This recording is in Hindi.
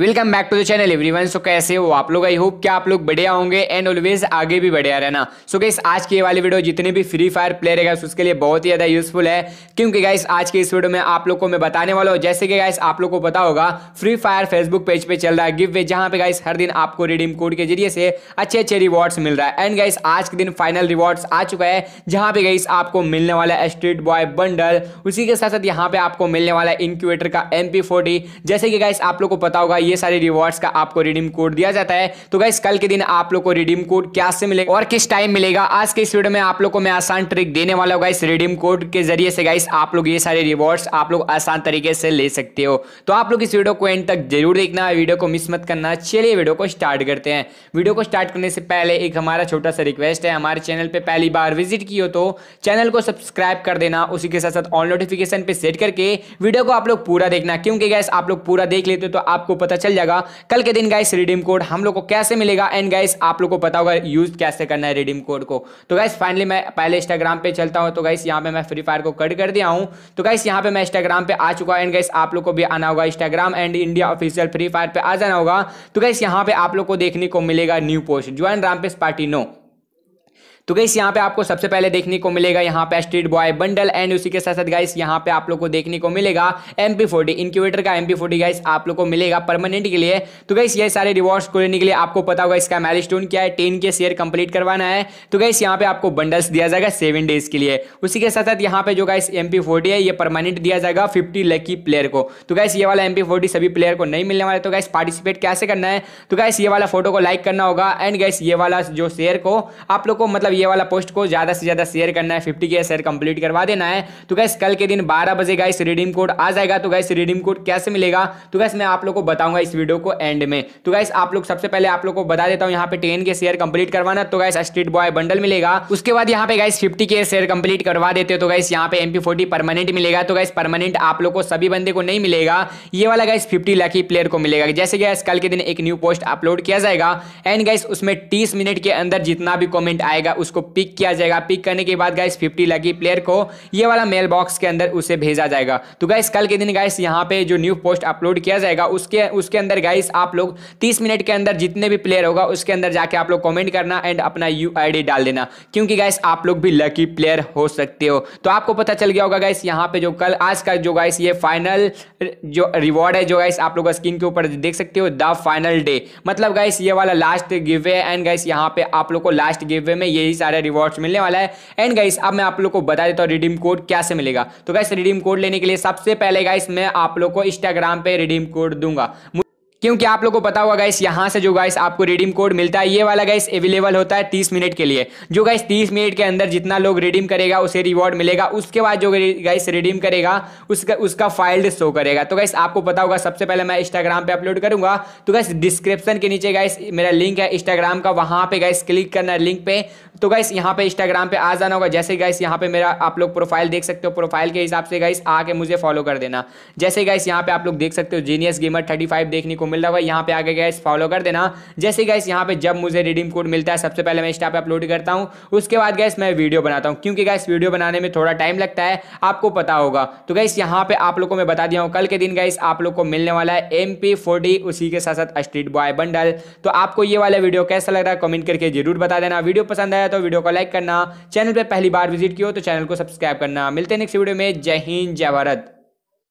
welcome back to the channel everyone so कैसे हो आप लोग आई होप क्या आप लोग बढ़िया होंगे एंड ऑलवेज आगे भी बढ़िया रहना सो so, गाइस आज की ये वाली वीडियो जितने भी फ्री फायर प्लेयर है गाइस उसके लिए बहुत ही ज़्यादा यूजफुल है क्योंकि गाइस आज के इस वीडियो में आप लोग को मैं बताने वाला हूँ जैसे कि गाइस आप लोग को पता होगा फ्री फायर फेसबुक पेज पे चल रहा है गिव वे जहाँ पे गाइस हर दिन आपको रिडीम कोड के जरिए से अच्छे अच्छे रिवॉर्ड्स मिल रहा है एंड गाइस आज के दिन फाइनल रिवॉर्ड्स आ चुका है जहाँ पे गाइस आपको मिलने वाला है स्ट्रीट बॉय बंडल उसी के साथ साथ यहाँ पे आपको मिलने वाला है इनक्यूबेटर का एम जैसे कि गाइस आप लोग को पता होगा ये सारे रिवॉर्ड्स का आपको रिडीम कोड दिया जाता है तो गाइस कल के दिन आप लोग को रिडीम कोड क्या से मिलेगा और किस टाइम मिलेगा आज के इस वीडियो में आप लोग को मैं आसान ट्रिक देने वाला हूँ गाइस रिडीम कोड के जरिए से गाइस आप लोग ये सारे रिवॉर्ड्स आप लोग आसान तरीके से ले सकते हो तो आप लोग इस वीडियो को एंड तक जरूर देखना वीडियो को मिस मत करना चलिए वीडियो को स्टार्ट करते हैं वीडियो को स्टार्ट करने से पहले एक हमारा छोटा सा रिक्वेस्ट है हमारे चैनल पर पहली बार विजिट की हो तो चैनल को सब्सक्राइब कर देना उसी के साथ साथ ऑन नोटिफिकेशन पे सेट करके वीडियो को आप लोग पूरा देखना क्योंकि गैस आप लोग पूरा देख लेते हो तो आपको पता पता चल जाएगा कल के दिन गाइस रिडीम कोड हम लोग को कैसे मिलेगा एंड गाइस आप लोग को पता होगा यूज कैसे करना है रिडीम कोड को तो गाइस फाइनली मैं पहले इंस्टाग्राम पे चलता हूँ तो गाइस यहाँ पे मैं फ्री फायर को कट कर दिया हूँ तो गाइस यहाँ पे मैं इंस्टाग्राम पे आ चुका हूँ एंड गाइस आप लोग को भी आना होगा Instagram and India official free fire पे आ जाना होगा तो गाइस यहाँ पे आप लोग को देखने को मिलेगा न्यू पोस्ट ज्वाइन रामपेश पार्टी नो तो गई यहाँ पे आपको सबसे पहले देखने को मिलेगा यहाँ पे स्ट्रीट बॉय बंडल एंड उसी के साथ साथ गाइस यहाँ पे आप लोग को देखने को मिलेगा एम पी इंक्यूबेटर का एम पी गाइस आप लोग को मिलेगा परमानेंट के लिए तो गाइस ये सारे रिवॉर्ड्स को लेने के लिए आपको पता होगा इसका माइल क्या है टेन के शेयर कंप्लीट करवाना है तो गाइस यहाँ पे आपको बंडल्स दिया जाएगा सेवन डेज के लिए उसी के साथ साथ यहाँ पे जो गाइस एम है ये परमानेंट दिया जाएगा फिफ्टी लकी प्लेयर को तो गाइस ये वाला एम सभी प्लेयर को नहीं मिलने वाला तो गाइस पार्टिसिपेट कैसे करना है तो गाइस ये वाला फोटो को लाइक करना होगा एंड गाइस ये वाला जो शेयर को आप लोग को मतलब ये वाला पोस्ट को ज़्यादा से ज़्यादा शेयर करना है फिफ्टी के शेयर कंप्लीट करवा देना है तो गैस कल के दिन बारह बजे गाइस रिडीम कोड आ जाएगा तो गैस रिडीम कोड कैसे मिलेगा तो गैस मैं आप लोग को बताऊंगा इस वीडियो को एंड में तो गैस आप लोग सबसे पहले आप लोग को बता देता हूँ यहाँ पे टेन के शेयर कंप्लीट करवाना तो गैस स्ट्रीट बॉय बंडल मिलेगा उसके बाद यहाँ पे गाइस फिफ्टी के शेयर कंप्लीट करवा देते हो तो गैस यहाँ पे एमपी परमानेंट मिलेगा तो गैस परमानेंट आप लोग को सभी बंदे को नहीं मिलेगा ये वाला गैस फिफ्टी लाखी प्लेयर को मिलेगा जैसे गैस कल के दिन एक न्यू पोस्ट अपलोड किया जाएगा एंड गाइस उसमें तीस मिनट के अंदर जितना भी कॉमेंट आएगा उसको पिक किया जाएगा पिक करने के बाद गाइस फिफ्टी लगी प्लेयर को ये वाला मेल बॉक्स के अंदर उसे भेजा जाएगा तो गाइस कल के दिन गाइस यहाँ पे जो न्यू पोस्ट अपलोड किया जाएगा उसके उसके अंदर गाइस आप लोग तीस मिनट के अंदर जितने भी प्लेयर होगा उसके अंदर जाके आप लोग कॉमेंट करना एंड अपना यू डाल देना क्योंकि गाइस आप लोग भी लकी प्लेयर हो सकते हो तो आपको पता चल गया होगा गाइस यहाँ पे जो कल आज का जो गाइस ये फाइनल जो रिवॉर्ड है जो गाइस आप लोग स्क्रीन के ऊपर देख सकते हो द फाइनल डे मतलब गाइस ये वाला लास्ट गिवे एंड गाइस यहाँ पे आप लोग को लास्ट गिवे में ये यही सारा रिवॉर्ड्स मिलने वाला है एंड गाइस अब मैं आप लोग को बता देता हूँ रिडीम कोड कैसे मिलेगा तो गाइस रिडीम कोड लेने के लिए सबसे पहले गाइस मैं आप लोग को इंस्टाग्राम पे रिडीम कोड दूंगा क्योंकि आप लोगों को पता होगा गाइस यहाँ से जो गाइस आपको रिडीम कोड मिलता है ये वाला गाइस अवेलेबल होता है तीस मिनट के लिए जो गाइस तीस मिनट के अंदर जितना लोग रिडीम करेगा उसे रिवॉर्ड मिलेगा उसके बाद जो गाइस रिडीम करेगा उसका उसका फाइल्ड शो करेगा तो गाइस आपको पता होगा सबसे पहले मैं इंस्टाग्राम पर अपलोड करूंगा तो गाइस डिस्क्रिप्शन के नीचे गाइस मेरा लिंक है इंस्टाग्राम का वहाँ पे गाइस क्लिक करना है लिंक पे तो गाइस यहाँ पे इंस्टाग्राम पे आ जाना होगा जैसे गाइस यहाँ पे मेरा आप लोग प्रोफाइल देख सकते हो प्रोफाइल के हिसाब से गाइस आके मुझे फॉलो कर देना जैसे गाइस यहाँ पे आप लोग देख सकते हो जीनियस गेमर थर्टी देखने को मिल रहा है यहाँ पे आगे गैस फॉलो कर देना जैसे गैस यहाँ पे जब मुझे रिडीम कोड मिलता है सबसे पहले मैं इंस्टा पे अपलोड करता हूँ उसके बाद गैस मैं वीडियो बनाता हूँ क्योंकि गैस वीडियो बनाने में थोड़ा टाइम लगता है आपको पता होगा तो गैस यहाँ पे आप लोग को मैं बता दिया हूँ कल के दिन गैस आप लोग को मिलने वाला है एम उसी के साथ साथ स्ट्रीट बॉय बंडल तो आपको ये वाला वीडियो कैसा लग रहा है कॉमेंट करके जरूर बता देना वीडियो पसंद आया तो वीडियो को लाइक करना चैनल पर पहली बार विजिट किया तो चैनल को सब्सक्राइब करना मिलते हैं नेक्स्ट वीडियो में जय हिंद जय भारत